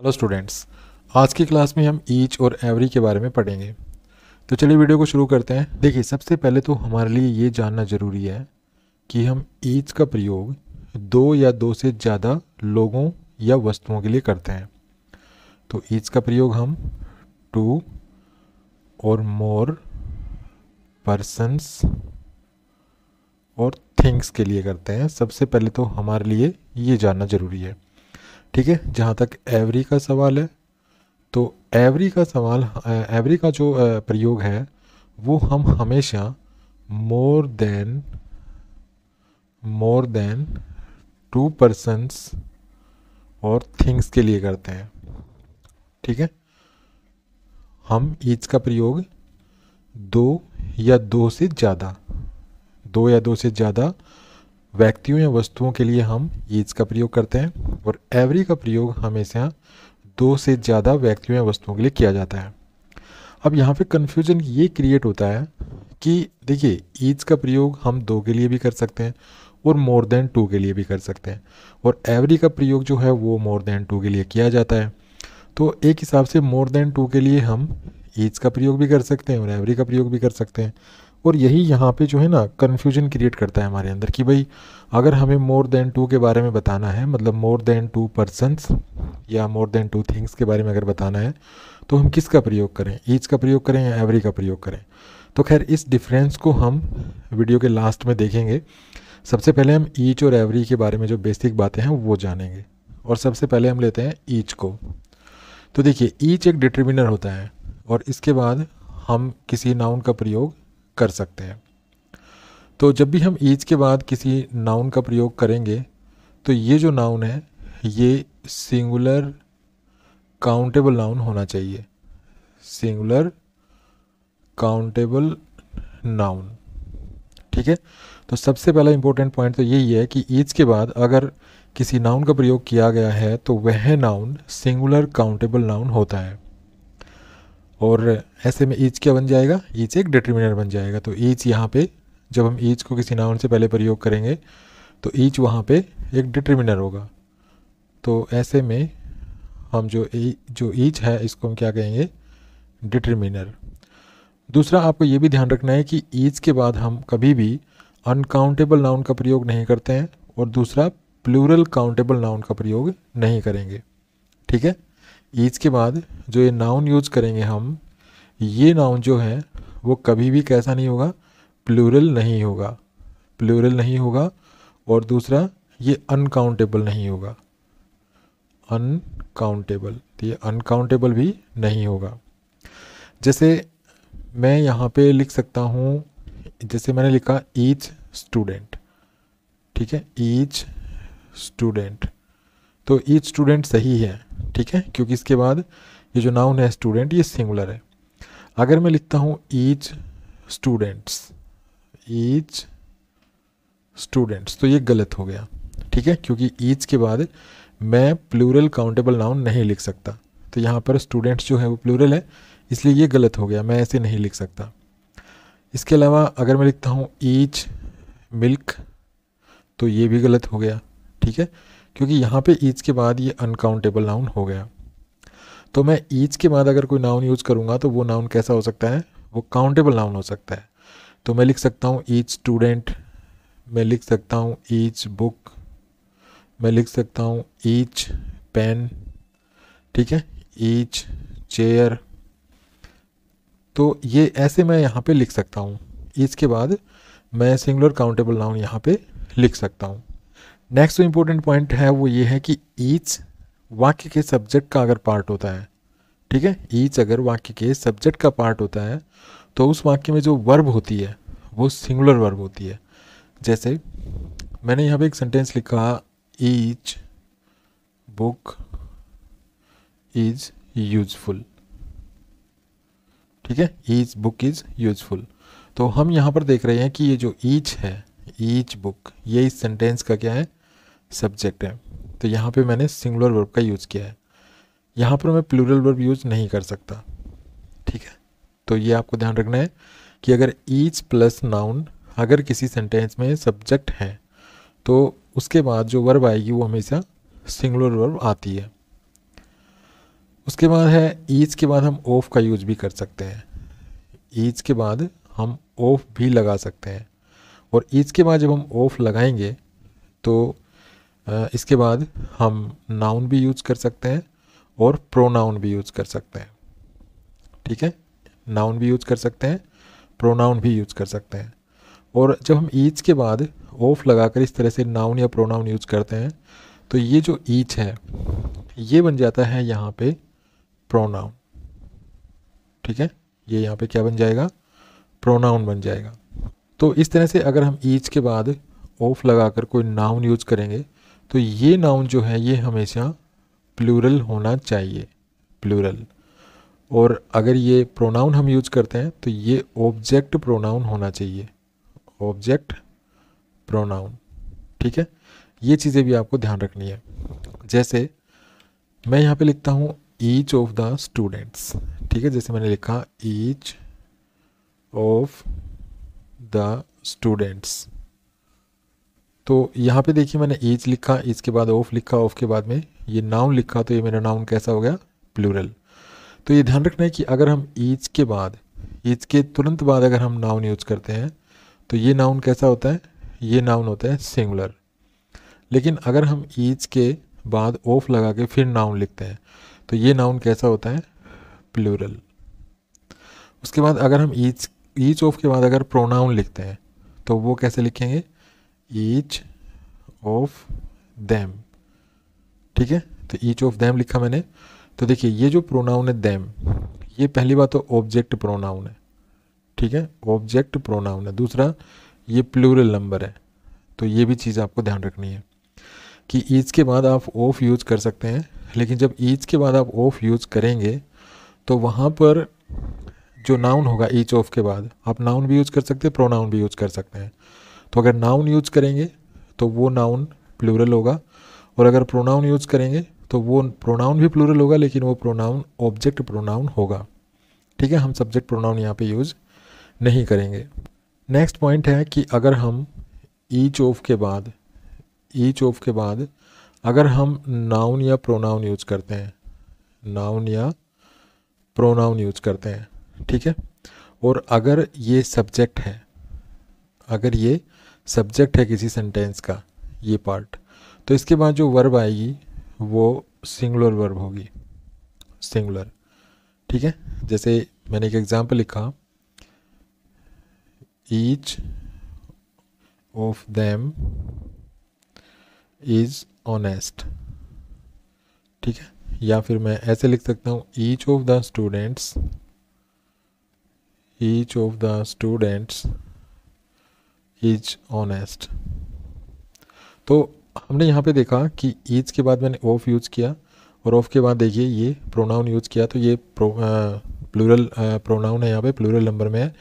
Hello students आज की class में हम ईच और एवरी के बारे में पढ़ेंगे तो चलिए वीडियो को शुरू करते हैं देखिए सबसे पहले तो हमारे लिए ये जानना ज़रूरी है कि हम ईच का प्रयोग दो या दो से ज़्यादा लोगों या वस्तुओं के लिए करते हैं तो ईच का प्रयोग हम टू और मोर पर्सनस और थिंग्स के लिए करते हैं सबसे पहले तो हमारे लिए ये जानना ज़रूरी है ठीक है जहाँ तक एवरी का सवाल है तो एवरी का सवाल एवरी का जो प्रयोग है वो हम हमेशा more than more than two persons और थिंग्स के लिए करते हैं ठीक है हम ईच का प्रयोग दो या दो से ज़्यादा दो या दो से ज़्यादा व्यक्तियों या वस्तुओं के लिए हम ईज का प्रयोग करते हैं और एवरी का प्रयोग हमेशा दो से ज़्यादा व्यक्तियों या वस्तुओं के लिए किया जाता है अब यहाँ पे कन्फ्यूज़न ये क्रिएट होता है कि देखिए ईज का प्रयोग हम दो के लिए भी कर सकते हैं और मोर देन टू के लिए भी कर सकते हैं और एवरी का प्रयोग जो है वो मोर देन टू के लिए किया जाता है तो एक हिसाब से मोर देन टू के लिए हम ईज का प्रयोग भी कर सकते हैं और एवरी का प्रयोग भी कर सकते हैं और यही यहाँ पे जो है ना कन्फ्यूजन क्रिएट करता है हमारे अंदर कि भाई अगर हमें मोर देन टू के बारे में बताना है मतलब मोर देन टू पर्सनस या मोर देन टू थिंग्स के बारे में अगर बताना है तो हम किसका प्रयोग करें ईच का प्रयोग करें या एवरी का प्रयोग करें तो खैर इस डिफरेंस को हम वीडियो के लास्ट में देखेंगे सबसे पहले हम ईच और एवरी के बारे में जो बेसिक बातें हैं वो जानेंगे और सबसे पहले हम लेते हैं ईच को तो देखिए ईच एक डिटर्मिनर होता है और इसके बाद हम किसी नाउन का प्रयोग कर सकते हैं तो जब भी हम ईज के बाद किसी नाउन का प्रयोग करेंगे तो ये जो नाउन है ये सिंगुलर काउंटेबल नाउन होना चाहिए सिंगुलर काउंटेबल नाउन ठीक है तो सबसे पहला इंपॉर्टेंट पॉइंट तो यही है कि ईज के बाद अगर किसी नाउन का प्रयोग किया गया है तो वह नाउन सिंगुलर काउंटेबल नाउन होता है और ऐसे में ईच क्या बन जाएगा ईच एक डिटर्मिनर बन जाएगा तो ईच यहाँ पे जब हम ईच को किसी नाउन से पहले प्रयोग करेंगे तो ईच वहाँ पे एक डिटर्मिनर होगा तो ऐसे में हम जो ए, जो ईच है इसको हम क्या कहेंगे डिटर्मिनर दूसरा आपको ये भी ध्यान रखना है कि ईच के बाद हम कभी भी अनकाउंटेबल नाउन का प्रयोग नहीं करते हैं और दूसरा प्लूरल काउंटेबल नाउन का प्रयोग नहीं करेंगे ठीक है ईज के बाद जो ये नाउन यूज़ करेंगे हम ये नाउन जो है वो कभी भी कैसा नहीं होगा प्लूरल नहीं होगा प्लूरल नहीं होगा और दूसरा ये अनकाउंटेबल नहीं होगा अनकाउंटेबल तो ये अनकाउंटेबल भी नहीं होगा जैसे मैं यहाँ पे लिख सकता हूँ जैसे मैंने लिखा ईच स्टूडेंट ठीक है ईच स्टूडेंट तो ईच स्टूडेंट सही है ठीक है क्योंकि इसके बाद ये जो नाउन है स्टूडेंट ये सिंगुलर है अगर मैं लिखता हूँ ईच स्टूडेंट्स ईच स्टूडेंट्स तो ये गलत हो गया ठीक है क्योंकि ईच के बाद मैं प्लूरल काउंटेबल नाउन नहीं लिख सकता तो यहाँ पर स्टूडेंट्स जो है वो प्लूरल है इसलिए ये गलत हो गया मैं ऐसे नहीं लिख सकता इसके अलावा अगर मैं लिखता हूँ ईच मिल्क तो ये भी गलत हो गया ठीक है क्योंकि यहाँ पे ईच के बाद ये अनकाउंटेबल नाउन हो गया तो मैं ईच के बाद अगर कोई नाउन यूज़ करूँगा तो वो नाउन कैसा हो सकता है वो काउंटेबल नाउन हो सकता है तो मैं लिख सकता हूँ ईच स्टूडेंट मैं लिख सकता हूँ ईच बुक मैं लिख सकता हूँ ईच पेन ठीक है ईच चेयर तो ये ऐसे मैं यहाँ पे लिख सकता हूँ ईच के बाद मैं सिंगुलर काउंटेबल नाउन यहाँ पे लिख सकता हूँ नेक्स्ट जो इम्पोर्टेंट पॉइंट है वो ये है कि ईच वाक्य के सब्जेक्ट का अगर पार्ट होता है ठीक है ईच अगर वाक्य के सब्जेक्ट का पार्ट होता है तो उस वाक्य में जो वर्ब होती है वो सिंगुलर वर्ब होती है जैसे मैंने यहाँ पे एक सेंटेंस लिखा ईच बुक इज यूजफुल ठीक है ईच बुक इज़ यूजफुल तो हम यहाँ पर देख रहे हैं कि ये जो ईच है ईच बुक ये इस सेंटेंस का क्या है सब्जेक्ट है तो यहाँ पे मैंने सिंगुलर वर्ब का यूज़ किया है यहाँ पर मैं प्लूरल वर्ब यूज़ नहीं कर सकता ठीक है तो ये आपको ध्यान रखना है कि अगर ईच प्लस नाउन अगर किसी सेंटेंस में सब्जेक्ट है तो उसके बाद जो वर्ब आएगी वो हमेशा सिंगुलर वर्ब आती है उसके बाद है ईच के बाद हम ऑफ का यूज भी कर सकते हैं ईच के बाद हम ऑफ भी लगा सकते हैं और ईच के बाद जब हम ऑफ लगाएंगे तो इसके बाद हम नाउन भी यूज कर सकते हैं और प्रोनाउन भी यूज कर सकते हैं ठीक है नाउन भी यूज कर सकते हैं प्रोनाउन भी यूज कर सकते हैं और जब हम ईच के बाद ऑफ लगाकर इस तरह से नाउन या प्रोनाउन यूज करते हैं तो ये जो ईच है ये बन जाता है यहाँ पे प्रोनाउन ठीक है ये यहाँ पे क्या बन जाएगा प्रोनाउन बन जाएगा तो इस तरह से अगर हम ईच के बाद ऑफ लगाकर कोई नाउन यूज करेंगे तो ये नाउन जो है ये हमेशा प्लूरल होना चाहिए प्लूरल और अगर ये प्रोनाउन हम यूज करते हैं तो ये ऑब्जेक्ट प्रोनाउन होना चाहिए ऑब्जेक्ट प्रोनाउन ठीक है ये चीज़ें भी आपको ध्यान रखनी है जैसे मैं यहाँ पे लिखता हूँ ईच ऑफ द स्टूडेंट्स ठीक है जैसे मैंने लिखा ईच ऑफ द स्टूडेंट्स तो यहाँ पे देखिए मैंने एज लिखा एज के बाद ऑफ लिखा ऑफ के बाद में ये नाउन लिखा तो ये मेरा नाउन कैसा हो गया प्लूरल तो ये ध्यान रखना है कि अगर हम एज के बाद एज के तुरंत बाद अगर हम नाउन यूज करते हैं तो ये नाउन कैसा होता है ये नाउन होता है सिंगुलर लेकिन अगर हम ईच के बाद ऑफ लगा के फिर नाउन लिखते हैं तो ये नाउन कैसा होता है प्लूरल उसके बाद अगर हम ईच ईच ऑफ के बाद अगर प्रोनाउन लिखते हैं तो वो कैसे लिखेंगे ईच ऑफ दैम ठीक है तो ईच ऑफ दैम लिखा मैंने तो देखिए ये जो प्रोनाउन है दैम ये पहली बात तो ऑब्जेक्ट प्रोनाउन है ठीक है ऑब्जेक्ट प्रोनाउन है दूसरा ये प्लूरल नंबर है तो ये भी चीज़ आपको ध्यान रखनी है कि ईच के बाद आप ऑफ यूज कर सकते हैं लेकिन जब ईच के बाद आप ऑफ यूज करेंगे तो वहाँ पर जो नाउन होगा ईच ऑफ के बाद आप नाउन भी यूज कर सकते हैं प्रोनाउन भी यूज कर सकते हैं तो अगर नाउन यूज़ करेंगे तो वो नाउन प्लूरल होगा और अगर प्रोनाउन यूज़ करेंगे तो वो प्रोनाउन भी प्लूरल होगा लेकिन वो प्रोनाउन ऑब्जेक्ट प्रोनाउन होगा ठीक है हम सब्जेक्ट प्रोनाउन यहाँ पे यूज़ नहीं करेंगे नेक्स्ट पॉइंट है कि अगर हम ईच ऑफ के बाद ईच ऑफ के बाद अगर हम नाउन या प्रोनाउन यूज करते हैं नाउन या प्रोनाउन यूज करते हैं ठीक है और अगर ये सब्जेक्ट है अगर ये सब्जेक्ट है किसी सेंटेंस का ये पार्ट तो इसके बाद जो वर्ब आएगी वो सिंगुलर वर्ब होगी सिंगुलर ठीक है जैसे मैंने एक एग्ज़ाम्पल लिखा each of them is honest ठीक है या फिर मैं ऐसे लिख सकता हूँ each of the students each of the students is honest तो हमने यहाँ पे देखा कि ईज के बाद मैंने ऑफ यूज़ किया और ऑफ के बाद देखिए ये प्रोनाउन यूज़ किया तो ये प्रो प्लूरल प्रोनाउन है यहाँ पे प्लूरल नंबर में है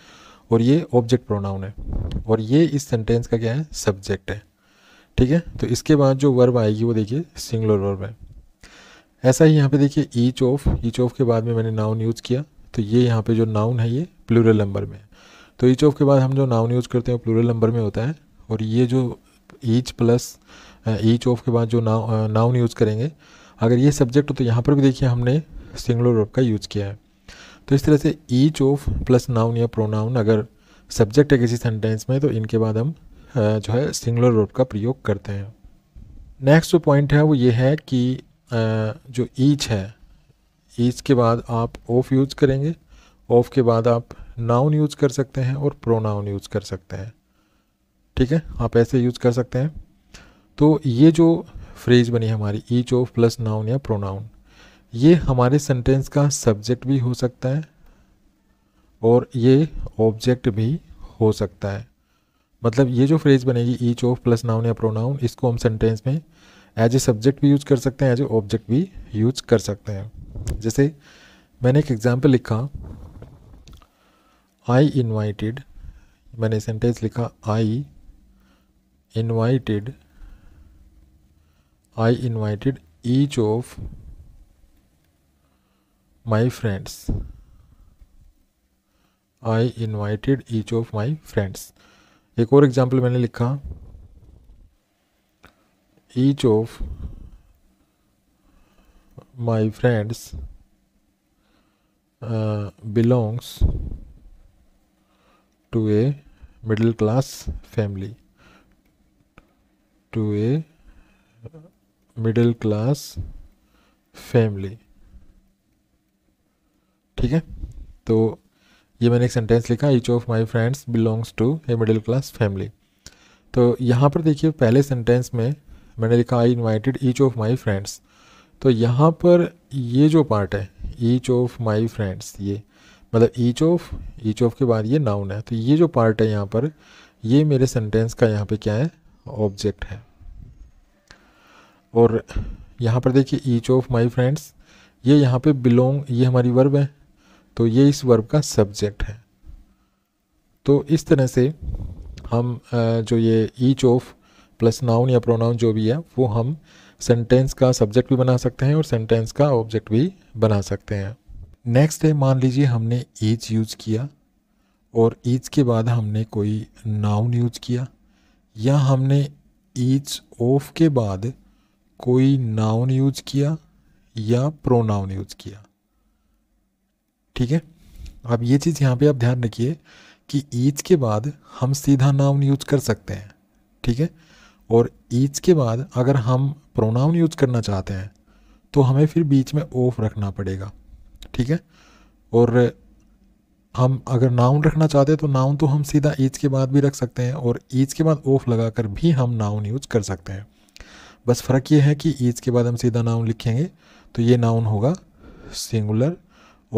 और ये ऑब्जेक्ट प्रोनाउन है और ये इस सेंटेंस का क्या है सब्जेक्ट है ठीक है तो इसके बाद जो वर्ब आएगी वो देखिए सिंगुलर वर्ब है ऐसा ही यहाँ पे देखिए ईच ऑफ ईच ऑफ के बाद में मैंने नाउन यूज़ किया तो ये यहाँ पे जो नाउन है ये प्लूरल नंबर में है तो ईच ऑफ के बाद हम जो नाउन यूज़ करते हैं प्लूरल नंबर में होता है और ये जो ईच प्लस ईच ऑफ के बाद जो नाउ नाउन यूज़ करेंगे अगर ये सब्जेक्ट हो तो यहाँ पर भी देखिए हमने सिंगुलर रोड का यूज़ किया है तो इस तरह से ईच ऑफ प्लस नाउन या प्रोनाउन अगर सब्जेक्ट है किसी सेंटेंस में तो इनके बाद हम जो है सिंगुलर वर्ब का प्रयोग करते हैं नेक्स्ट जो पॉइंट है वो ये है कि जो ईच है ईच के बाद आप ऑफ यूज करेंगे ऑफ के बाद आप नाउन यूज कर सकते हैं और प्रोनाउन यूज कर सकते हैं ठीक है आप ऐसे यूज कर सकते हैं तो ये जो फ्रेज बनी हमारी ईच ऑफ प्लस नाउन या प्रोनाउन ये हमारे सेंटेंस का सब्जेक्ट भी हो सकता है और ये ऑब्जेक्ट भी हो सकता है मतलब ये जो फ्रेज बनेगी ईच ऑफ प्लस नाउन या प्रोनाउन इसको हम सेंटेंस में एज ए सब्जेक्ट भी यूज कर सकते हैं एज ए ऑब्जेक्ट भी यूज कर सकते हैं जैसे मैंने एक एग्जाम्पल लिखा आई इनवाइटेड मैंने सेंटेंस लिखा I invited I invited each of my friends I invited each of my friends एक और एग्जाम्पल मैंने लिखा each of my friends uh, to a middle class family to a middle class family ठीक है तो ये मैंने एक सेंटेंस लिखा each of my friends belongs to a middle class family तो यहाँ पर देखिए पहले सेंटेंस में मैंने लिखा I invited each of my friends तो यहाँ पर ये जो पार्ट है ईच ऑफ माई फ्रेंड्स ये मतलब ईच ऑफ ईच ऑफ के बाद ये नाउन है तो ये जो पार्ट है यहाँ पर ये मेरे सेंटेंस का यहाँ पे क्या है ऑब्जेक्ट है और यहाँ पर देखिए ईच ऑफ माय फ्रेंड्स ये यहाँ पे बिलोंग ये हमारी वर्ब है तो ये इस वर्ब का सब्जेक्ट है तो इस तरह से हम जो ये ईच ऑफ प्लस नाउन या प्रोनाउन जो भी है वो हम सेंटेंस का सब्जेक्ट भी बना सकते हैं और सेंटेंस का ऑब्जेक्ट भी बना सकते हैं नेक्स्ट है मान लीजिए हमने ईच यूज किया और ईच के बाद हमने कोई नाउन यूज किया या हमने ईच ऑफ के बाद कोई नाउन यूज किया या प्रोनाउन यूज किया ठीक है अब ये चीज़ यहाँ पे आप ध्यान रखिए कि ईच के बाद हम सीधा नाउन यूज कर सकते हैं ठीक है और ईच के बाद अगर हम प्रोनाउन यूज करना चाहते हैं तो हमें फिर बीच में ऑफ रखना पड़ेगा ठीक है और हम अगर नाउन रखना चाहते हैं तो नाउन तो हम सीधा ईच के बाद भी रख सकते हैं और ईच के बाद ऑफ लगा कर भी हम नाउन यूज कर सकते हैं बस फ़र्क ये है कि ईच के बाद हम सीधा नाउन लिखेंगे तो ये नाउन होगा सिंगुलर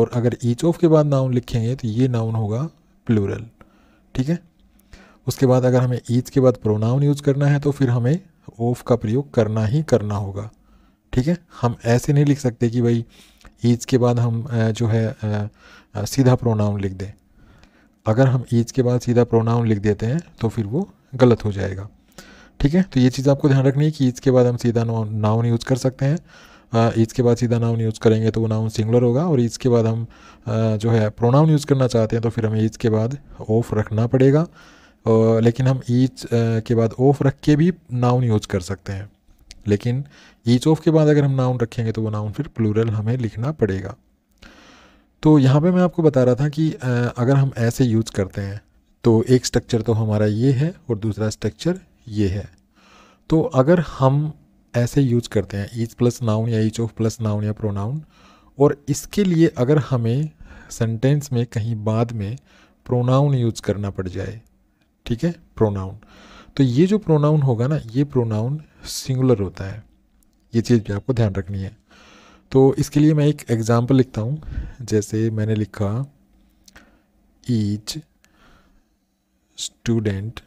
और अगर ईच ऑफ के बाद नाउन लिखेंगे तो ये नाउन होगा प्लूरल ठीक है उसके बाद अगर हमें ईच के बाद प्रोनाउन यूज करना है तो फिर हमें ऑफ का प्रयोग करना ही करना होगा ठीक है हम ऐसे नहीं लिख सकते कि भाई ईज के बाद हम जो है सीधा प्रोनाउन लिख दें अगर हम ईज के बाद सीधा प्रोनाउन लिख देते हैं तो फिर वो गलत हो जाएगा ठीक है तो ये चीज़ आपको ध्यान रखनी है कि ईज के बाद हम सीधा नाउन यूज़ कर सकते हैं ईज के बाद सीधा नाउन यूज़ करेंगे तो वो नाउन सिंगुलर होगा और ईज के बाद हम जो है प्रोनाउन यूज़ करना चाहते हैं तो फिर हमें ईज के बाद ऑफ रखना पड़ेगा लेकिन हम ईज के बाद ऑफ रख के भी नाउन यूज़ कर सकते हैं लेकिन ईच ऑफ के बाद अगर हम नाउन रखेंगे तो वो नाउन फिर प्लूरल हमें लिखना पड़ेगा तो यहाँ पे मैं आपको बता रहा था कि अगर हम ऐसे यूज़ करते हैं तो एक स्ट्रक्चर तो हमारा ये है और दूसरा स्ट्रक्चर ये है तो अगर हम ऐसे यूज करते हैं ईच प्लस नाउन या ईच ऑफ प्लस नाउन या प्रोनाउन और इसके लिए अगर हमें सेंटेंस में कहीं बाद में प्रोनाउन यूज करना पड़ जाए ठीक है प्रोनाउन तो ये जो प्रोनाउन होगा ना ये प्रोनाउन सिंगुलर होता है ये चीज़ भी आपको ध्यान रखनी है तो इसके लिए मैं एक एग्ज़ाम्पल लिखता हूँ जैसे मैंने लिखा each student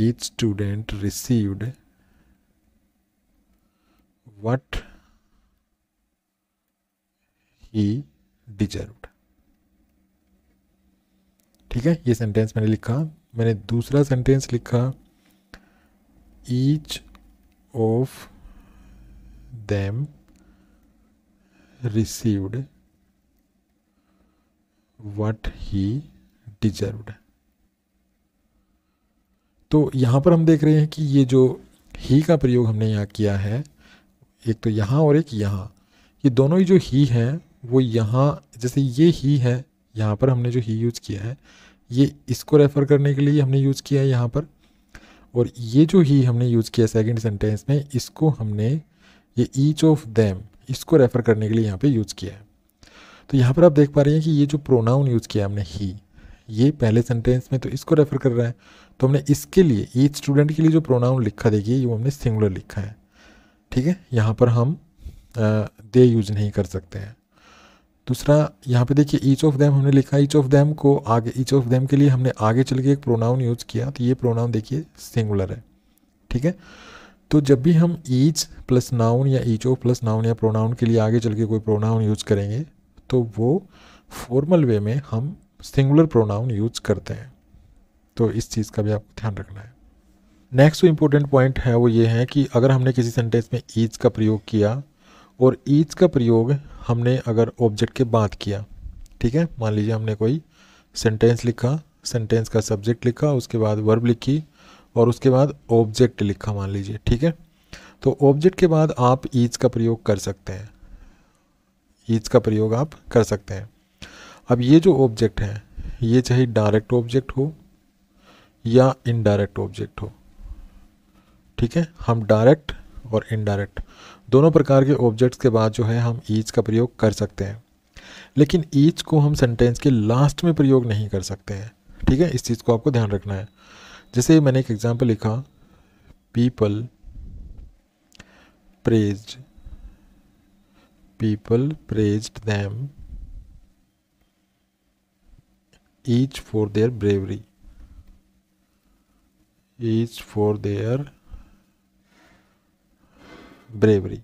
each student received what he deserve ठीक है ये सेंटेंस मैंने लिखा मैंने दूसरा सेंटेंस लिखा each of them received what he deserved तो यहाँ पर हम देख रहे हैं कि ये जो ही का प्रयोग हमने यहाँ किया है एक तो यहाँ और एक यहाँ ये दोनों ही जो ही हैं वो यहाँ जैसे ये ही है यहाँ पर हमने जो ही यूज़ किया है ये इसको रेफ़र करने के लिए हमने यूज़ किया है यहाँ पर और ये जो ही हमने यूज़ किया सेकंड सेंटेंस में इसको हमने ये ईच ऑफ देम इसको रेफ़र करने के लिए यहाँ पे यूज़ किया है तो यहाँ पर आप देख पा रहे हैं कि ये जो प्रोनाउन यूज़ किया हमने ही ये पहले सेंटेंस में तो इसको रेफ़र कर रहा है तो हमने इसके लिए ईच स्टूडेंट के लिए जो प्रोनाउन लिखा देखिए वो हमने सिंगुलर लिखा है ठीक है यहाँ पर हम आ, दे यूज नहीं कर सकते हैं दूसरा यहाँ पे देखिए ईच ऑफ देम हमने लिखा ईच ऑफ देम को आगे ईच ऑफ देम के लिए हमने आगे चल के एक प्रोनाउन यूज़ किया तो ये प्रोनाउन देखिए सिंगुलर है ठीक है तो जब भी हम ईच प्लस नाउन या ईच ऑफ प्लस नाउन या प्रोनाउन के लिए आगे चल के कोई प्रोनाउन यूज़ करेंगे तो वो फॉर्मल वे में हम सिंगुलर प्रोनाउन यूज करते हैं तो इस चीज़ का भी आपको ध्यान रखना है नेक्स्ट जो इम्पोर्टेंट पॉइंट है वो ये है कि अगर हमने किसी सेंटेंस में ईच का प्रयोग किया और ईच का प्रयोग हमने अगर ऑब्जेक्ट के बाद किया ठीक है मान लीजिए हमने कोई सेंटेंस लिखा सेंटेंस का सब्जेक्ट लिखा उसके बाद वर्ब लिखी और उसके बाद ऑब्जेक्ट लिखा मान लीजिए ठीक है तो ऑब्जेक्ट के बाद आप ईज का प्रयोग कर सकते हैं ईज का प्रयोग आप कर सकते हैं अब ये जो ऑब्जेक्ट हैं ये चाहे डायरेक्ट ऑब्जेक्ट हो या इनडायरेक्ट ऑब्जेक्ट हो ठीक है हम डायरेक्ट और इनडायरेक्ट दोनों प्रकार के ऑब्जेक्ट्स के बाद जो है हम ईच का प्रयोग कर सकते हैं लेकिन ईच को हम सेंटेंस के लास्ट में प्रयोग नहीं कर सकते हैं ठीक है इस चीज़ को आपको ध्यान रखना है जैसे मैंने एक एग्जाम्पल लिखा people praise people praise them each for their bravery each for their bravery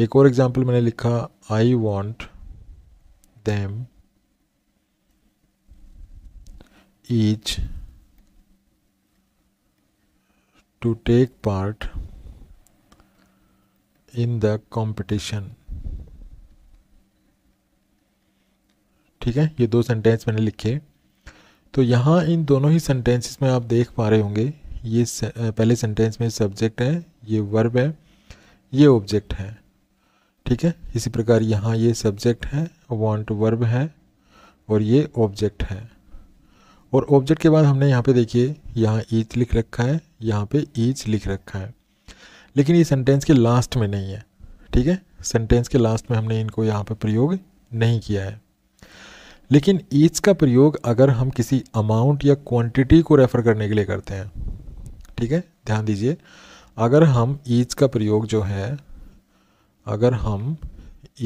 एक और एग्जाम्पल मैंने लिखा I want them each to take part in the competition ठीक है ये दो सेंटेंस मैंने लिखे तो यहाँ इन दोनों ही सेंटेंसेस में आप देख पा रहे होंगे ये पहले सेंटेंस में सब्जेक्ट है ये वर्ब है ये ऑब्जेक्ट है ठीक है इसी प्रकार यहाँ ये सब्जेक्ट है वांट वर्ब है और ये ऑब्जेक्ट है और ऑब्जेक्ट के बाद हमने यहाँ पे देखिए यहाँ ईच लिख रखा है यहाँ पे ईच लिख रखा है लेकिन ये सेंटेंस के लास्ट में नहीं है ठीक है सेंटेंस के लास्ट में हमने इनको यहाँ पे प्रयोग नहीं किया है लेकिन ईच का प्रयोग अगर हम किसी अमाउंट या क्वांटिटी को रेफ़र करने के लिए करते हैं ठीक है ध्यान दीजिए अगर हम ईज का प्रयोग जो है अगर हम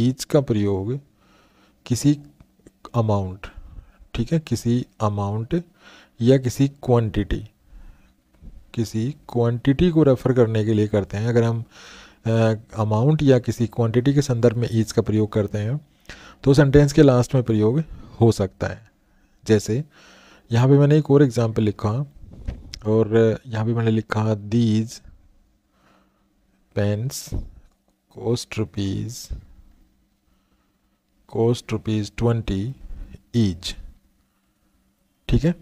ईज का प्रयोग किसी अमाउंट ठीक है किसी अमाउंट या किसी क्वांटिटी किसी क्वांटिटी को रेफ़र करने के लिए करते हैं अगर हम अमाउंट या किसी क्वांटिटी के संदर्भ में ईज का प्रयोग करते हैं तो सेंटेंस के लास्ट में प्रयोग हो सकता है जैसे यहाँ पे मैंने एक और एग्ज़ाम्पल लिखा और यहाँ पे मैंने लिखा these pence cost rupees cost rupees twenty each ठीक है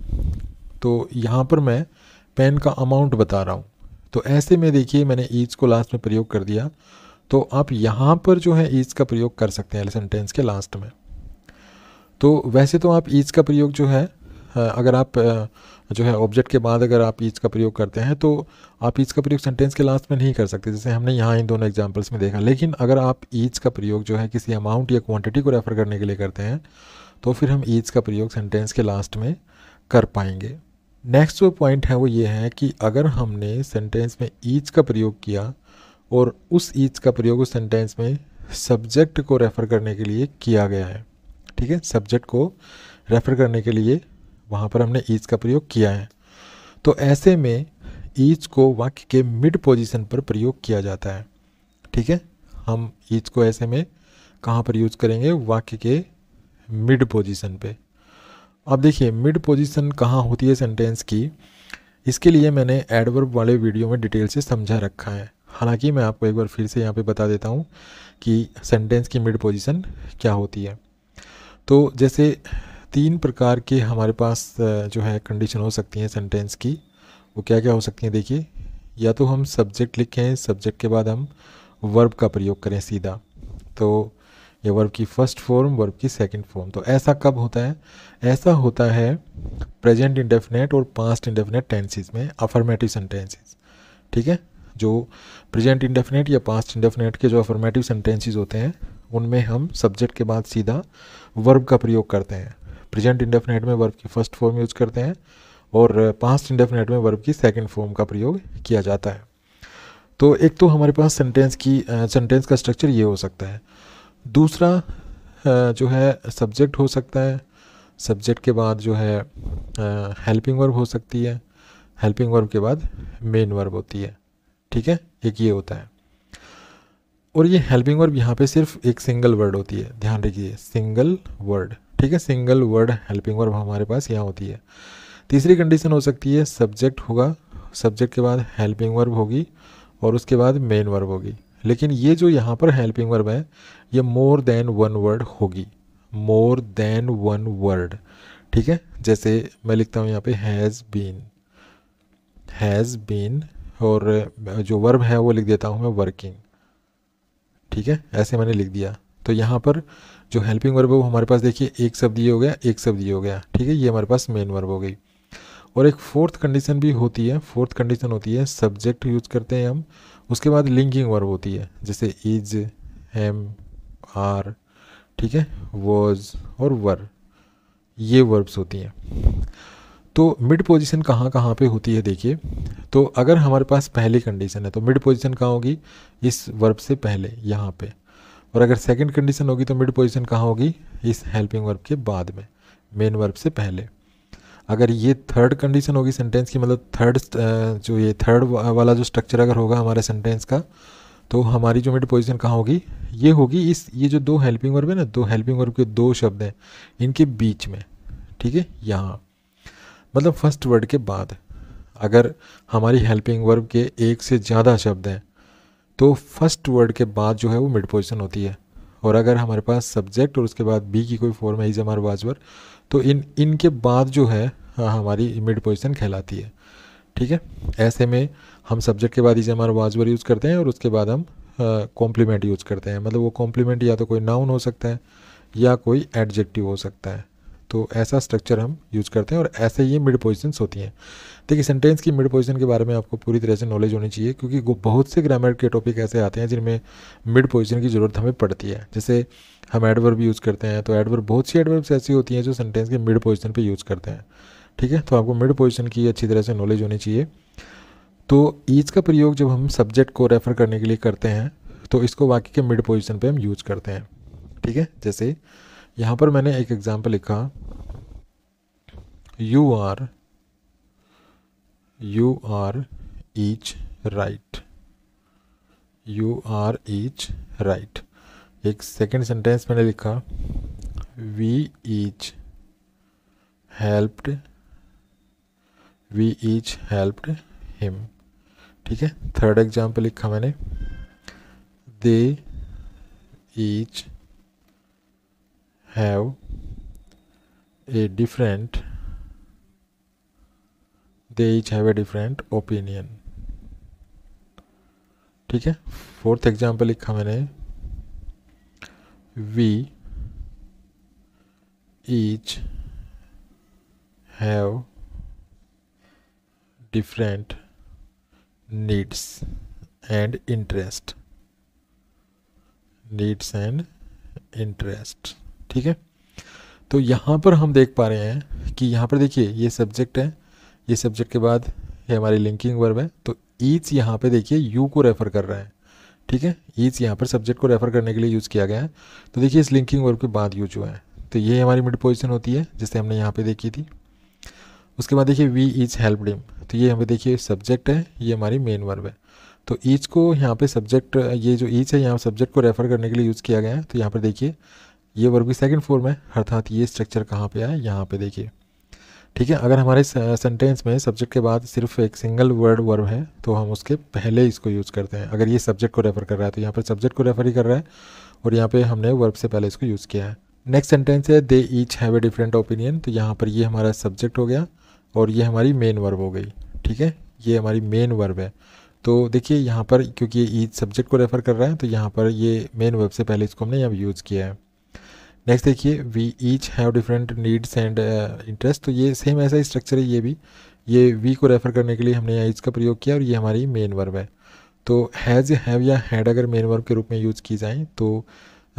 तो यहाँ पर मैं पेन का अमाउंट बता रहा हूँ तो ऐसे में देखिए मैंने ईच को लास्ट में प्रयोग कर दिया तो आप यहाँ पर जो है ईच का प्रयोग कर सकते हैं सेंटेंस के लास्ट में तो वैसे तो आप ईच का प्रयोग जो है हाँ, अगर आप जो है ऑब्जेक्ट के बाद अगर आप ईच का प्रयोग करते हैं तो आप ईच का प्रयोग सेंटेंस के लास्ट में नहीं कर सकते जैसे हमने यहाँ इन दोनों एग्जाम्पल्स में देखा लेकिन अगर आप ईच का प्रयोग जो है किसी अमाउंट या क्वांटिटी को रेफ़र करने के लिए करते हैं तो फिर हम ईच का प्रयोग सेंटेंस के लास्ट में कर पाएंगे नेक्स्ट जो पॉइंट है वो ये है कि अगर हमने सेंटेंस में ईच का प्रयोग किया और उस ईच का प्रयोग उस सेंटेंस में सब्जेक्ट को रेफ़र करने के लिए किया गया है ठीक है सब्जेक्ट को रेफ़र करने के लिए वहाँ पर हमने ईज का प्रयोग किया है तो ऐसे में ईज को वाक्य के मिड पोजीशन पर प्रयोग किया जाता है ठीक है हम ईज को ऐसे में कहाँ पर यूज करेंगे वाक्य के मिड पोजीशन पे अब देखिए मिड पोजीशन कहाँ होती है सेंटेंस की इसके लिए मैंने एडवर्ब वाले वीडियो में डिटेल से समझा रखा है हालांकि मैं आपको एक बार फिर से यहाँ पे बता देता हूँ कि सेंटेंस की मिड पोजीशन क्या होती है तो जैसे तीन प्रकार के हमारे पास जो है कंडीशन हो सकती हैं सेंटेंस की वो क्या क्या हो सकती हैं देखिए या तो हम सब्जेक्ट लिखें सब्जेक्ट के बाद हम वर्ब का प्रयोग करें सीधा तो ये वर्ब की फ़र्स्ट फॉर्म वर्ब की सेकंड फॉर्म तो ऐसा कब होता है ऐसा होता है प्रेजेंट इंडेफिनेट और पास्ट इंडेफिनेट टेंसेज में अफर्मेटिव सेंटेंसेज ठीक है जो प्रेजेंट इंडेफिनेट या पास्ट इंडेफिनेट के जो अफर्मेटिव सेंटेंसेज होते हैं उनमें हम सब्जेक्ट के बाद सीधा वर्ब का प्रयोग करते हैं प्रेजेंट इंडेफिनेट में वर्ब की फर्स्ट फॉर्म यूज़ करते हैं और पास्ट इंडेफिनेट में वर्ब की सेकेंड फॉर्म का प्रयोग किया जाता है तो एक तो हमारे पास सेंटेंस की सेंटेंस का स्ट्रक्चर ये हो सकता है दूसरा जो है सब्जेक्ट हो सकता है सब्जेक्ट के बाद जो है हेल्पिंग वर्ब हो सकती है हेल्पिंग वर्ब के बाद मेन वर्ब होती है ठीक है एक ये होता है और ये हेल्पिंग वर्ब यहाँ पे सिर्फ एक सिंगल वर्ड होती है ध्यान रखिए सिंगल वर्ड ठीक है सिंगल वर्ड हेल्पिंग वर्ब हमारे पास यहाँ होती है तीसरी कंडीशन हो सकती है सब्जेक्ट होगा सब्जेक्ट के बाद हेल्पिंग वर्ब होगी और उसके बाद मेन वर्ब होगी लेकिन ये जो यहाँ पर हेल्पिंग वर्ब है ये मोर देन वन वर्ड होगी मोर देन वन वर्ड ठीक है जैसे मैं लिखता हूँ यहाँ पे हैज़ बीन हैज़ बीन और जो वर्ब है वो लिख देता हूँ मैं वर्किंग ठीक है ऐसे मैंने लिख दिया तो यहाँ पर जो हेल्पिंग वर्ब है वो हमारे पास देखिए एक शब्द ये हो गया एक शब्द ये हो गया ठीक है ये हमारे पास मेन वर्ब हो गई और एक फोर्थ कंडीशन भी होती है फोर्थ कंडीशन होती है सब्जेक्ट यूज करते हैं हम उसके बाद लिंकिंग वर्ब होती है जैसे इज एम आर ठीक है वॉज और वर ये वर्ब्स होती हैं तो मिड पोजीशन कहाँ कहाँ पे होती है देखिए तो अगर हमारे पास पहली कंडीशन है तो मिड पोजीशन कहाँ होगी इस वर्ब से पहले यहाँ पे और अगर सेकंड कंडीशन होगी तो मिड पोजीशन कहाँ होगी इस हेल्पिंग वर्ब के बाद में मेन वर्ब से पहले अगर ये थर्ड कंडीशन होगी सेंटेंस की मतलब थर्ड जो ये थर्ड वाला जो स्ट्रक्चर अगर होगा हमारे सेंटेंस का तो हमारी जो मिड पोजीशन कहाँ होगी ये होगी इस ये जो दो हेल्पिंग वर्ब है ना दो हेल्पिंग वर्ब के दो शब्द हैं इनके बीच में ठीक है यहाँ मतलब फर्स्ट वर्ड के बाद अगर हमारी हेल्पिंग वर्ब के एक से ज़्यादा शब्द हैं तो फर्स्ट वर्ड के बाद जो है वो मिड पोजिशन होती है और अगर हमारे पास सब्जेक्ट और उसके बाद बी की कोई फॉर्म है इज हमारे वाजवर तो इन इनके बाद जो है हाँ, हमारी मिड पोजिशन कहलाती है ठीक है ऐसे में हम सब्जेक्ट के बाद इज हमारा वाजवर यूज़ करते हैं और उसके बाद हम कॉम्प्लीमेंट यूज़ करते हैं मतलब वो कॉम्प्लीमेंट या तो कोई नाउन हो सकता है या कोई एडजेक्टिव हो सकता है तो ऐसा स्ट्रक्चर हम यूज़ करते हैं और ऐसे ही मिड पोजिशंस होती हैं देखिए सेंटेंस की मिड पोजिशन के बारे में आपको पूरी तरह से नॉलेज होनी चाहिए क्योंकि बहुत से ग्रामर के टॉपिक ऐसे आते हैं जिनमें मिड पोजिशन की ज़रूरत हमें पड़ती है जैसे हम एडवर्ब यूज़ करते हैं तो एडवर्ब बहुत सी एडवर्ब्स ऐसी होती हैं जो सेंटेंस के मिड पोजिशन पर यूज़ करते हैं ठीक है तो आपको मिड पोजिशन की अच्छी तरह से नॉलेज होनी चाहिए तो ईज का प्रयोग जब हम सब्जेक्ट को रेफ़र करने के लिए करते हैं तो इसको वाक्य के मिड पोजिशन पर हम यूज़ करते हैं ठीक है जैसे यहाँ पर मैंने एक एग्ज़ाम्पल लिखा you are you are each right you are each right एक सेकेंड सेंटेंस मैंने लिखा we each helped we each helped him ठीक है थर्ड एग्जाम्पल लिखा मैंने they each have a different they each have a different opinion ठीक है fourth example लिखा मैंने we each have different needs and interest needs and interest ठीक है तो यहाँ पर हम देख पा रहे हैं कि यहाँ पर देखिए ये सब्जेक्ट है ये सब्जेक्ट के बाद ये हमारी लिंकिंग वर्ब है तो ईच यहाँ पे देखिए यू को रेफ़र कर रहा है ठीक है ईच यहाँ पर सब्जेक्ट को रेफ़र करने के लिए यूज़ किया गया है तो देखिए इस लिंकिंग वर्ब के बाद यूज हुआ है तो ये हमारी मिड पोजिशन होती है जिसे हमने यहाँ पर देखी थी उसके बाद देखिए वी ईच हेल्प डिम तो ये हमें देखिए सब्जेक्ट है ये हमारी मेन वर्ब है तो ईच को यहाँ पे सब्जेक्ट ये जो ईच है यहाँ सब्जेक्ट को रेफ़र करने के लिए यूज़ किया गया है तो यहाँ पर देखिए ये वर्ब की सेकंड फॉर्म है अर्थात ये स्ट्रक्चर कहाँ पे आए यहाँ पे देखिए ठीक है अगर हमारे सेंटेंस में सब्जेक्ट के बाद सिर्फ एक सिंगल वर्ड वर्ब है तो हम उसके पहले इसको यूज़ करते हैं अगर ये सब्जेक्ट को रेफ़र कर रहा है तो यहाँ पर सब्जेक्ट को रेफ़र ही कर रहा है और यहाँ पर हमने वर्ब से पहले इसको यूज़ किया है नेक्स्ट सेंटेंस है they each have a different opinion तो यहाँ पर ये हमारा सब्जेक्ट हो गया और ये हमारी मेन वर्ब हो गई ठीक है ये हमारी मेन वर्ब है तो देखिए यहाँ पर क्योंकि ये ईच सब्जेक्ट को रेफ़र कर रहा है तो यहाँ पर ये मेन वर्ब से पहले इसको हमने यहाँ यूज़ किया है नेक्स्ट देखिए we each have different needs and interest तो ये सेम ऐसा ही स्ट्रक्चर है ये भी ये वी को रेफ़र करने के लिए हमने यहाँ ईच का प्रयोग किया और ये हमारी मेन वर्ब है तो हैज़ हैव या हैड अगर मेन वर्ब के रूप में यूज़ की जाए तो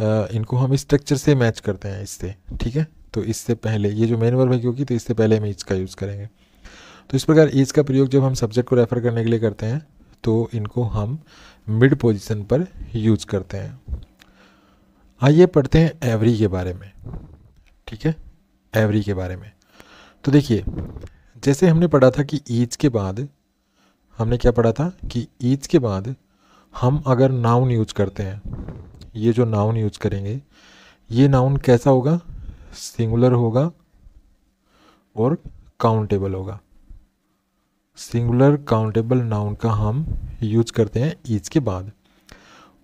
Uh, इनको हम इस स्ट्रक्चर से मैच करते हैं इससे ठीक है तो इससे पहले ये जो मेन वर्ब है क्योंकि तो इससे पहले हम ईच का यूज़ करेंगे तो इस प्रकार ईच का प्रयोग जब हम सब्जेक्ट को रेफ़र करने के लिए करते हैं तो इनको हम मिड पोजिशन पर यूज करते हैं आइए पढ़ते हैं एवरी के बारे में ठीक है एवरी के बारे में तो देखिए जैसे हमने पढ़ा था कि ईज के बाद हमने क्या पढ़ा था कि ईज के बाद हम अगर नाउन यूज करते हैं ये जो नाउन यूज करेंगे ये नाउन कैसा होगा सिंगुलर होगा और काउंटेबल होगा सिंगुलर काउंटेबल नाउन का हम यूज करते हैं ईज के बाद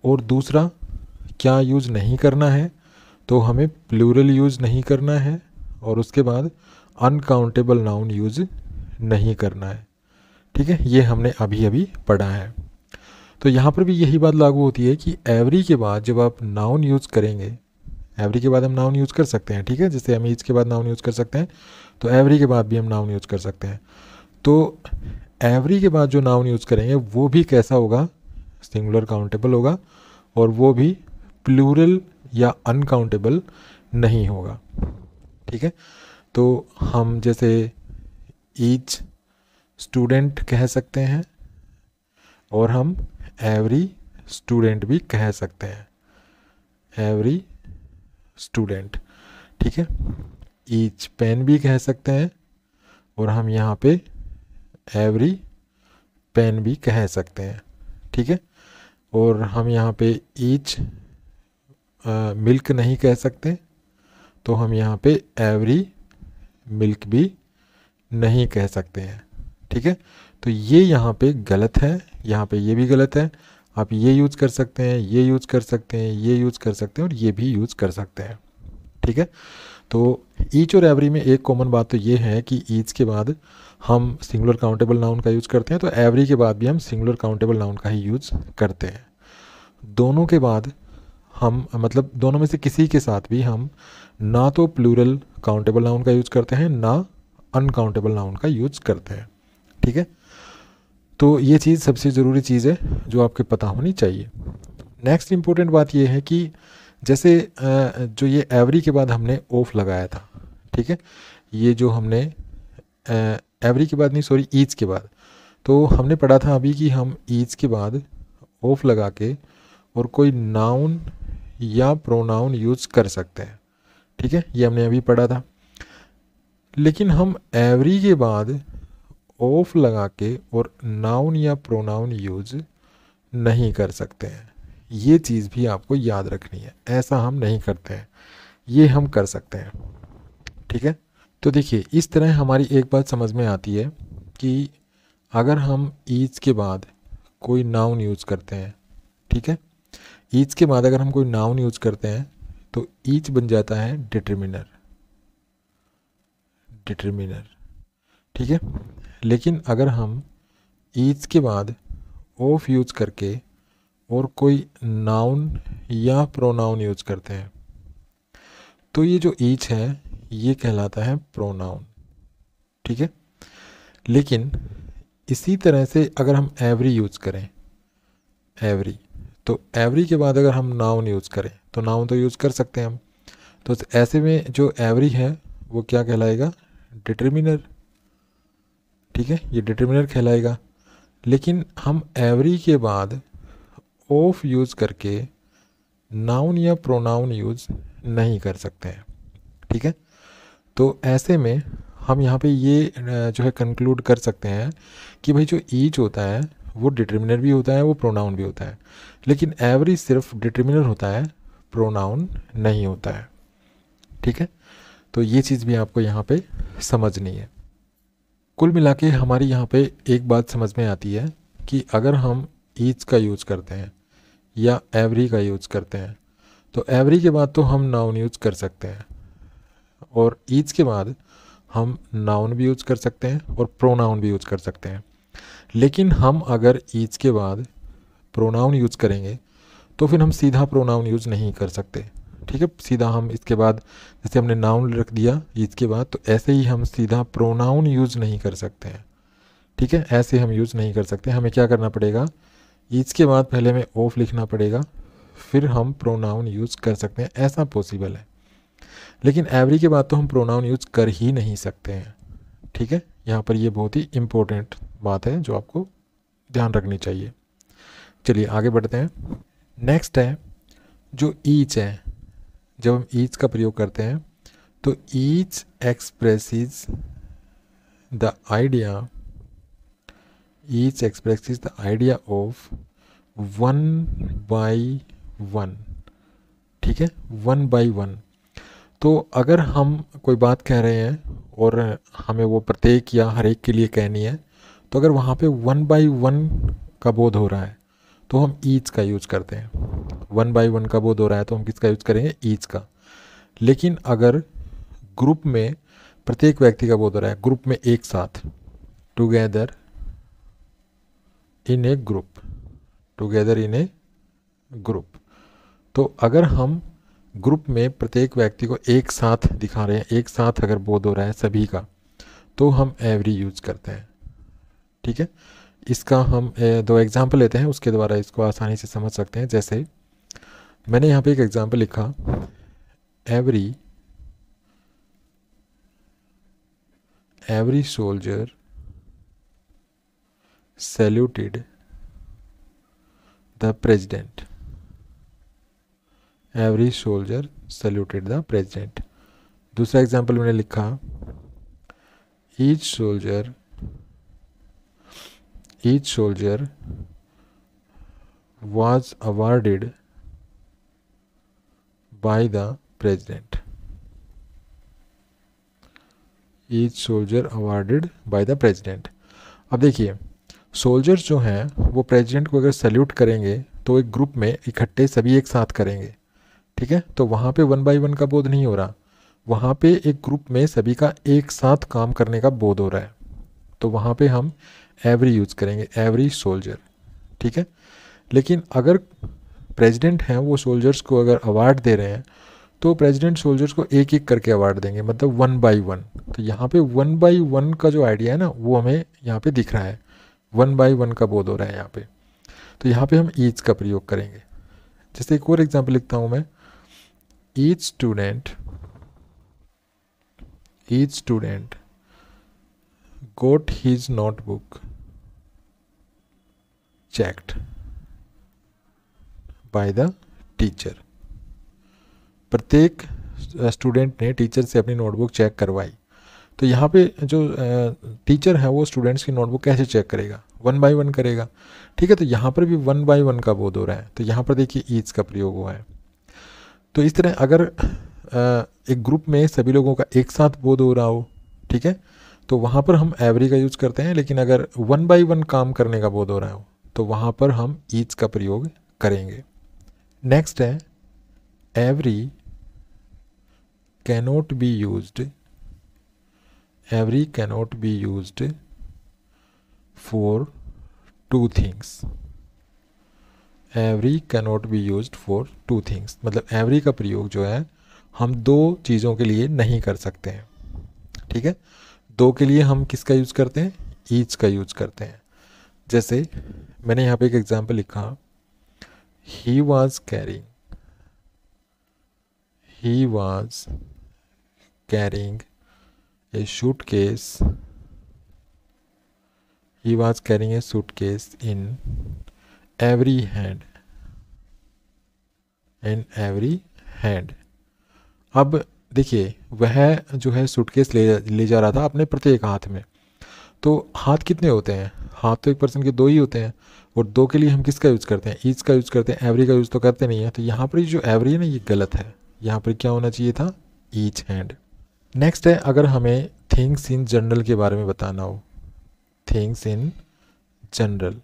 और दूसरा क्या यूज़ नहीं करना है तो हमें प्लूरल यूज़ नहीं करना है और उसके बाद अनकाउंटेबल नाउन यूज़ नहीं करना है ठीक है ये हमने अभी अभी पढ़ा है तो यहाँ पर भी यही बात लागू होती है कि एवरी के बाद जब आप नाउन यूज़ करेंगे एवरी के बाद हम नाउन यूज़ कर सकते हैं ठीक है जैसे हम ईज के बाद नाउन यूज़ कर सकते हैं तो एवरी के बाद भी हम नाउन यूज़ कर सकते हैं तो एवरी के बाद जो नाउन यूज़ करेंगे वो भी कैसा होगा सिंगुलर काउंटेबल होगा और वो भी प्लूरल या अनकाउंटेबल नहीं होगा ठीक है तो हम जैसे ईच स्टूडेंट कह सकते हैं और हम एवरी स्टूडेंट भी कह सकते हैं एवरी स्टूडेंट ठीक है ईच पेन भी कह सकते हैं और हम यहाँ पे एवरी पेन भी कह सकते हैं ठीक है और हम यहाँ पे ईच मिल्क नहीं कह सकते तो हम यहाँ पे एवरी मिल्क भी नहीं कह सकते हैं ठीक है तो ये यहाँ पे गलत है यहाँ पे ये भी गलत है आप ये यूज़ कर सकते हैं ये यूज़ कर सकते हैं ये यूज़ कर सकते हैं और ये भी यूज़ कर सकते हैं ठीक है तो ईच और एवरी में एक कॉमन बात तो ये है कि ईच के बाद हम सिंगुलर काउंटेबल नाउन का यूज़ करते हैं तो एवरी के बाद भी हम सिंगुलर काउंटेबल नाउन का ही यूज़ करते हैं दोनों के बाद हम मतलब दोनों में से किसी के साथ भी हम ना तो प्लूरल काउंटेबल नाउन का यूज करते हैं ना अनकाउंटेबल नाउन का यूज करते हैं ठीक है तो ये चीज़ सबसे ज़रूरी चीज़ है जो आपके पता होनी चाहिए नेक्स्ट इम्पोर्टेंट बात यह है कि जैसे जो ये एवरी के बाद हमने ऑफ लगाया था ठीक है ये जो हमने एवरी के बाद नहीं सॉरी ईच के बाद तो हमने पढ़ा था अभी कि हम ईच के बाद ऑफ लगा के और कोई नाउन या प्रोनाउन यूज़ कर सकते हैं ठीक है ये हमने अभी पढ़ा था लेकिन हम एवरी के बाद ऑफ लगा के और नाउन या प्रोनाउन यूज नहीं कर सकते हैं ये चीज़ भी आपको याद रखनी है ऐसा हम नहीं करते हैं ये हम कर सकते हैं ठीक है तो देखिए इस तरह हमारी एक बात समझ में आती है कि अगर हम ईज के बाद कोई नाउन यूज़ करते हैं ठीक है ईच के बाद अगर हम कोई नाउन यूज करते हैं तो ईच बन जाता है डिटर्मिनर डिटर्मिनर ठीक है लेकिन अगर हम ईच के बाद ऑफ यूज करके और कोई नाउन या प्रोनाउन यूज करते हैं तो ये जो ईच है ये कहलाता है प्रोनाउन ठीक है लेकिन इसी तरह से अगर हम एवरी यूज करें एवरी तो एवरी के बाद अगर हम नाउन यूज़ करें तो नाउन तो यूज़ कर सकते हैं हम तो ऐसे में जो एवरी है वो क्या कहलाएगा डिटर्मिनर ठीक है ये डिटर्मिनर कहलाएगा लेकिन हम एवरी के बाद ऑफ यूज़ करके नाउन या प्रोनाउन यूज़ नहीं कर सकते हैं ठीक है तो ऐसे में हम यहाँ पे ये जो है कंक्लूड कर सकते हैं कि भाई जो ईच होता है वो डिटर्मिनर भी होता है वो प्रोनाउन भी होता है लेकिन एवरी सिर्फ डिटर्मिनर होता है प्रोनाउन नहीं होता है ठीक है तो ये चीज़ भी आपको यहाँ पे समझनी है कुल मिला के हमारी यहाँ पे एक बात समझ में आती है कि अगर हम ईच का यूज करते हैं या एवरी का यूज करते हैं तो एवरी के बाद तो हम नाउन यूज कर सकते हैं और ईच के बाद हम नाउन भी यूज कर सकते हैं और प्रोनाउन भी यूज कर सकते हैं लेकिन हम अगर ईच के बाद प्रोनाउन यूज़ करेंगे तो फिर हम सीधा प्रोनाउन यूज़ नहीं कर सकते ठीक है सीधा हम इसके बाद जैसे हमने नाउन रख दिया इसके बाद तो ऐसे ही हम सीधा प्रोनाउन यूज़ नहीं कर सकते हैं ठीक है ऐसे हम यूज़ नहीं कर सकते हमें क्या करना पड़ेगा इसके बाद पहले हमें ऑफ लिखना पड़ेगा फिर हम प्रोनाउन यूज़ कर सकते हैं ऐसा पॉसिबल है लेकिन एवरी के बाद तो हम प्रोनाउन यूज़ कर ही नहीं सकते हैं ठीक है यहाँ पर ये बहुत ही इम्पोर्टेंट बात है जो आपको ध्यान रखनी चाहिए चलिए आगे बढ़ते हैं नेक्स्ट है जो ईच है जब हम ईच का प्रयोग करते हैं तो each expresses the idea each expresses the idea of one by one ठीक है वन बाई वन तो अगर हम कोई बात कह रहे हैं और हमें वो प्रत्येक या हर एक के लिए कहनी है तो अगर वहाँ पे वन बाई वन का बोध हो रहा है तो हम ईच का यूज करते हैं वन बाई वन का बोध हो रहा है तो हम किसका यूज करेंगे ईच का लेकिन अगर ग्रुप में प्रत्येक व्यक्ति का बोध हो रहा है ग्रुप में एक साथ together in a group together in a group तो अगर हम ग्रुप में प्रत्येक व्यक्ति को एक साथ दिखा रहे हैं एक साथ अगर बोध हो रहा है सभी का तो हम एवरी यूज करते हैं ठीक है इसका हम दो एग्जाम्पल लेते हैं उसके द्वारा इसको आसानी से समझ सकते हैं जैसे मैंने यहाँ पे एक एग्जाम्पल लिखा every every soldier saluted the president every soldier saluted the president दूसरा एग्जाम्पल मैंने लिखा each soldier Each soldier was awarded by the president. Each soldier awarded by the president अब देखिए सोल्जर्स जो हैं वो प्रेसिडेंट को अगर सैल्यूट करेंगे तो एक ग्रुप में इकट्ठे सभी एक साथ करेंगे ठीक है तो वहाँ पे वन बाय वन का बोध नहीं हो रहा वहाँ पे एक ग्रुप में सभी का एक साथ काम करने का बोध हो रहा है तो वहाँ पे हम एवरी यूज करेंगे एवरी सोल्जर ठीक है लेकिन अगर प्रेसिडेंट हैं वो सोल्जर्स को अगर अवार्ड दे रहे हैं तो प्रेसिडेंट सोल्जर्स को एक एक करके अवार्ड देंगे मतलब वन बाय वन तो यहाँ पे वन बाय वन का जो आइडिया है ना वो हमें यहाँ पे दिख रहा है वन बाय वन का बोध हो रहा है यहाँ पे तो यहाँ पे हम ईच का प्रयोग करेंगे जैसे एक और एग्जाम्पल लिखता हूँ मैं each student each student got his notebook checked by the teacher प्रत्येक स्टूडेंट ने टीचर से अपनी नोटबुक चेक करवाई तो यहाँ पे जो टीचर है वो स्टूडेंट्स की नोटबुक कैसे चेक करेगा वन बाय वन करेगा ठीक है तो यहाँ पर भी वन बाय वन का बोध हो रहा है तो यहाँ पर देखिए ईच का प्रयोग हुआ है तो इस तरह अगर एक ग्रुप में सभी लोगों का एक साथ बोध हो रहा हो ठीक है तो वहाँ पर हम एवरी का यूज़ करते हैं लेकिन अगर वन बाई वन काम करने का बोध हो रहा हो तो वहाँ पर हम ईच का प्रयोग करेंगे नेक्स्ट है every cannot be use every cannot be use for two things every cannot be use for two things मतलब एवरी का प्रयोग जो है हम दो चीज़ों के लिए नहीं कर सकते हैं ठीक है दो के लिए हम किसका यूज़ करते हैं ईच का यूज करते हैं जैसे मैंने यहाँ पे एक एग्जाम्पल लिखा he was carrying he was carrying a suitcase he was carrying a suitcase in every hand in every hand अब देखिए वह जो है सूटकेस ले ले जा रहा था अपने प्रत्येक हाथ में तो हाथ कितने होते हैं हाथ तो एक पर्सन के दो ही होते हैं और दो के लिए हम किसका यूज़ करते हैं ईच का यूज़ करते हैं एवरी का यूज़ तो करते नहीं है तो यहाँ पर जो एवरी है ना ये गलत है यहाँ पर क्या होना चाहिए था ईच हैंड नेक्स्ट है अगर हमें थिंग्स इन जनरल के बारे में बताना हो थिंग्स इन जनरल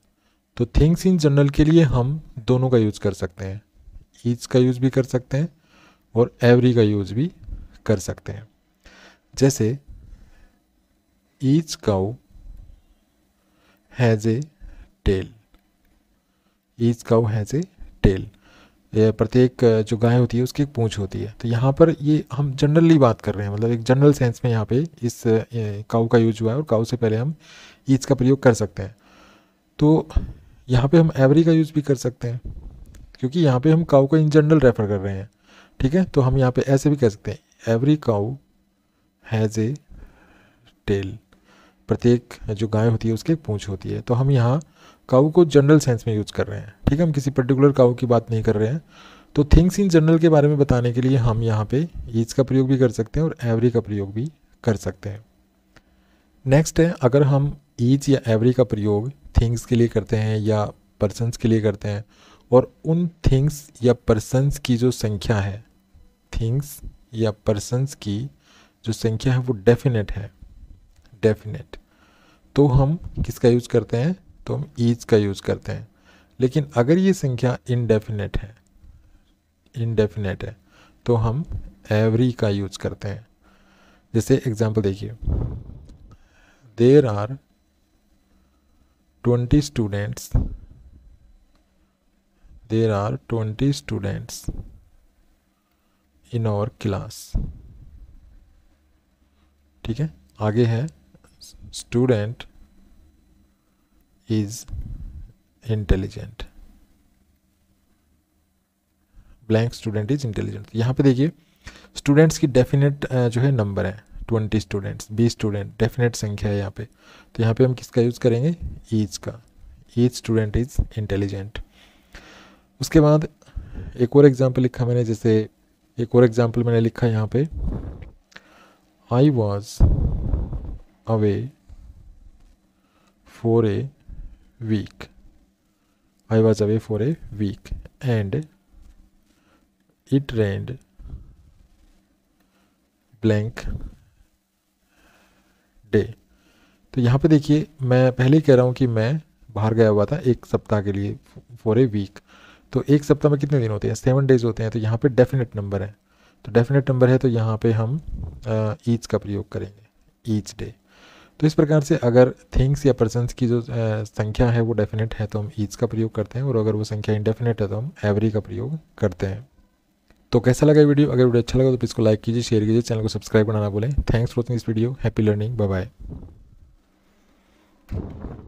तो थिंग्स इन जनरल के लिए हम दोनों का यूज़ कर सकते हैं ईच का यूज़ भी कर सकते हैं और एवरी का यूज़ भी कर सकते हैं जैसे each cow has a tail each cow has a tail प्रत्येक जो गाय होती है उसकी एक पूँछ होती है तो यहाँ पर ये हम जनरली बात कर रहे हैं मतलब एक जनरल सेंस में यहाँ पे इस काऊ का यूज हुआ है और काऊ से पहले हम ईच का प्रयोग कर सकते हैं तो यहाँ पे हम एवरी का यूज़ भी कर सकते हैं क्योंकि यहाँ पे हम काऊ को इन जनरल रेफ़र कर रहे हैं ठीक है तो हम यहाँ पे ऐसे भी कह सकते हैं every cow has a tail प्रत्येक जो गाय होती है उसकी पूँछ होती है तो हम यहाँ काऊ को जनरल सेंस में यूज़ कर रहे हैं ठीक है हम किसी पर्टिकुलर काऊ की बात नहीं कर रहे हैं तो थिंग्स इन जनरल के बारे में बताने के लिए हम यहाँ पे ईज का प्रयोग भी कर सकते हैं और एवरी का प्रयोग भी कर सकते हैं नेक्स्ट है अगर हम ईज या एवरी का प्रयोग थिंग्स के लिए करते हैं या पर्सनस के लिए करते हैं और उन थिंग्स या पर्सनस की जो संख्या है थिंग्स या पर्सनस की जो संख्या है वो डेफिनेट है डेफिनेट तो हम किसका यूज़ करते हैं तो हम ईज का यूज़ करते हैं लेकिन अगर ये संख्या इनडेफिनेट है इनडेफिनेट है तो हम एवरी का यूज़ करते हैं जैसे एग्जांपल देखिए there are twenty students there are twenty students in our class ठीक है आगे है student is intelligent blank student is intelligent यहाँ पे देखिए स्टूडेंट्स की डेफिनेट जो है नंबर है ट्वेंटी स्टूडेंट्स बीस स्टूडेंट डेफिनेट संख्या है यहाँ पे तो यहाँ पे हम किसका यूज़ करेंगे ईच का ईच स्टूडेंट इज इंटेलिजेंट उसके बाद एक और एग्जाम्पल लिखा मैंने जैसे एक और एग्जाम्पल मैंने लिखा यहाँ पे I was away for a week I was away for a week and it rained blank day तो यहाँ पे देखिए मैं पहले ही कह रहा हूँ कि मैं बाहर गया हुआ था एक सप्ताह के लिए फॉर ए वीक तो एक सप्ताह में कितने दिन होते हैं सेवन डेज होते हैं तो यहाँ पे डेफिनेट नंबर है तो डेफिनेट नंबर है तो यहाँ पे हम ईच का प्रयोग करेंगे ईच डे तो इस प्रकार से अगर थिंग्स या पर्सनस की जो संख्या है वो डेफिनेट है तो हम ईच का प्रयोग करते हैं और अगर वो संख्या इंडेफिनेट है तो हम एवरी का प्रयोग करते हैं तो कैसा लगा वीडियो अगर वीडियो अच्छा लगा तो इसको लाइक कीजिए शेयर कीजिए चैनल को सब्सक्राइब करना बोलें thanks for watching this video happy learning bye